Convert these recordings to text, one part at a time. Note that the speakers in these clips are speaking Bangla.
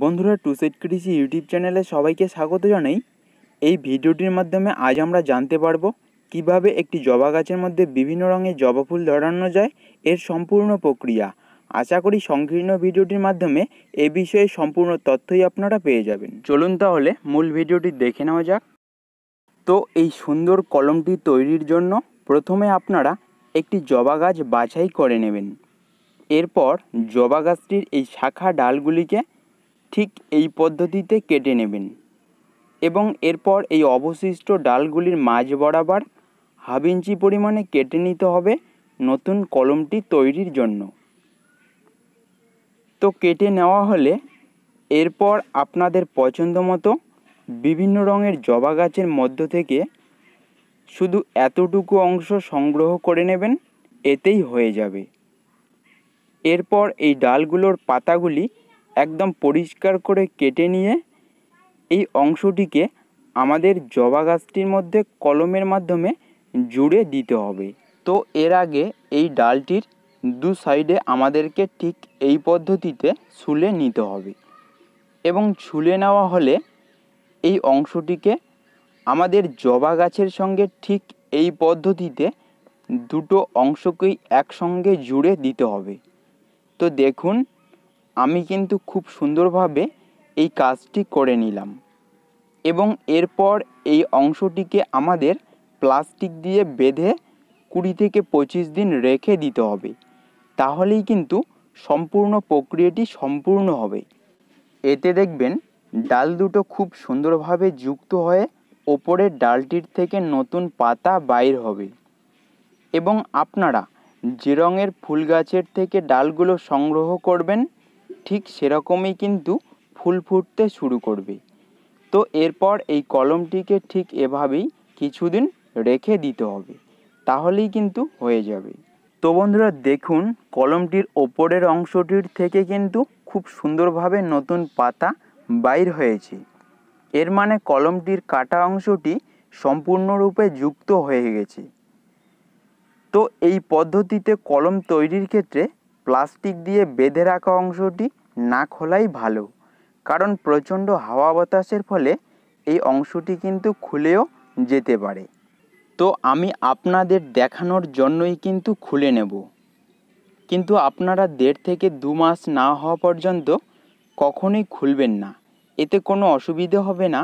বন্ধুরা টু সেট কৃষি ইউটিউব চ্যানেলে সবাইকে স্বাগত জানাই এই ভিডিওটির মাধ্যমে আজ আমরা জানতে পারবো কিভাবে একটি জবা গাছের মধ্যে বিভিন্ন রঙের জবা ফুল ধরানো যায় এর সম্পূর্ণ প্রক্রিয়া আশা করি সংকীর্ণ ভিডিওটির মাধ্যমে এ বিষয়ে সম্পূর্ণ তথ্যই আপনারা পেয়ে যাবেন চলুন তাহলে মূল ভিডিওটি দেখে নেওয়া যাক তো এই সুন্দর কলমটি তৈরির জন্য প্রথমে আপনারা একটি জবা গাছ বাছাই করে নেবেন এরপর জবা গাছটির এই শাখা ডালগুলিকে ঠিক এই পদ্ধতিতে কেটে নেবেন এবং এরপর এই অবশিষ্ট ডালগুলির মাঝ বরাবর হাফ ইঞ্চি পরিমাণে কেটে নিতে হবে নতুন কলমটি তৈরির জন্য তো কেটে নেওয়া হলে এরপর আপনাদের পছন্দ মতো বিভিন্ন রঙের জবা গাছের মধ্য থেকে শুধু এতটুকু অংশ সংগ্রহ করে নেবেন এতেই হয়ে যাবে এরপর এই ডালগুলোর পাতাগুলি একদম পরিষ্কার করে কেটে নিয়ে এই অংশটিকে আমাদের জবা গাছটির মধ্যে কলমের মাধ্যমে জুড়ে দিতে হবে তো এর আগে এই ডালটির দু সাইডে আমাদেরকে ঠিক এই পদ্ধতিতে ছুলে নিতে হবে এবং ছুলে নেওয়া হলে এই অংশটিকে আমাদের জবা গাছের সঙ্গে ঠিক এই পদ্ধতিতে দুটো অংশকেই একসঙ্গে জুড়ে দিতে হবে তো দেখুন আমি কিন্তু খুব সুন্দরভাবে এই কাজটি করে নিলাম এবং এরপর এই অংশটিকে আমাদের প্লাস্টিক দিয়ে বেঁধে কুড়ি থেকে পঁচিশ দিন রেখে দিতে হবে তাহলেই কিন্তু সম্পূর্ণ প্রক্রিয়াটি সম্পূর্ণ হবে এতে দেখবেন ডাল দুটো খুব সুন্দরভাবে যুক্ত হয়ে ওপরের ডালটির থেকে নতুন পাতা বাইর হবে এবং আপনারা যে রঙের ফুল গাছের থেকে ডালগুলো সংগ্রহ করবেন ঠিক সেরকমই কিন্তু ফুল ফুটতে শুরু করবে তো এরপর এই কলমটিকে ঠিক এভাবেই কিছুদিন রেখে দিতে হবে তাহলেই কিন্তু হয়ে যাবে তো বন্ধুরা দেখুন কলমটির ওপরের অংশটির থেকে কিন্তু খুব সুন্দরভাবে নতুন পাতা বাইর হয়েছে এর মানে কলমটির কাটা অংশটি সম্পূর্ণরূপে যুক্ত হয়ে গেছে তো এই পদ্ধতিতে কলম তৈরির ক্ষেত্রে প্লাস্টিক দিয়ে বেঁধে রাখা অংশটি না খোলাই ভালো কারণ প্রচণ্ড হাওয়া বাতাসের ফলে এই অংশটি কিন্তু খুলেও যেতে পারে তো আমি আপনাদের দেখানোর জন্যই কিন্তু খুলে নেব কিন্তু আপনারা দেড় থেকে দু মাস না হওয়া পর্যন্ত কখনোই খুলবেন না এতে কোনো অসুবিধে হবে না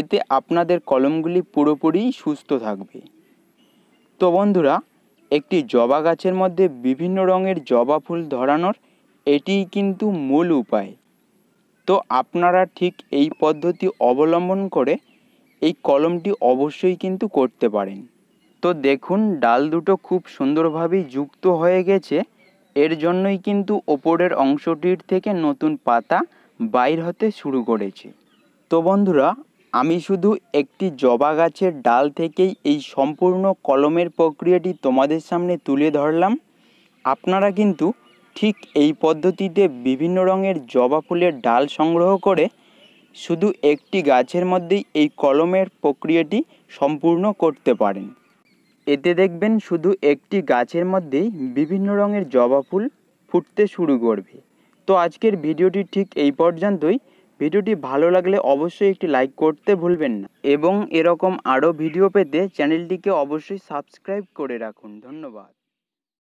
এতে আপনাদের কলমগুলি পুরোপুরি সুস্থ থাকবে তো বন্ধুরা একটি জবা গাছের মধ্যে বিভিন্ন রঙের জবা ফুল ধরানোর এটিই কিন্তু মূল উপায় তো আপনারা ঠিক এই পদ্ধতি অবলম্বন করে এই কলমটি অবশ্যই কিন্তু করতে পারেন তো দেখুন ডাল দুটো খুব সুন্দরভাবেই যুক্ত হয়ে গেছে এর জন্যই কিন্তু ওপরের অংশটির থেকে নতুন পাতা বাইর হতে শুরু করেছে তো বন্ধুরা আমি শুধু একটি জবা গাছের ডাল থেকেই এই সম্পূর্ণ কলমের প্রক্রিয়াটি তোমাদের সামনে তুলে ধরলাম আপনারা কিন্তু ঠিক এই পদ্ধতিতে বিভিন্ন রঙের জবা ফুলের ডাল সংগ্রহ করে শুধু একটি গাছের মধ্যেই এই কলমের প্রক্রিয়াটি সম্পূর্ণ করতে পারেন এতে দেখবেন শুধু একটি গাছের মধ্যেই বিভিন্ন রঙের জবা ফুল ফুটতে শুরু করবে তো আজকের ভিডিওটি ঠিক এই পর্যন্তই ভিডিওটি ভালো লাগলে অবশ্যই একটি লাইক করতে ভুলবেন না এবং এরকম আরও ভিডিও পেতে চ্যানেলটিকে অবশ্যই সাবস্ক্রাইব করে রাখুন ধন্যবাদ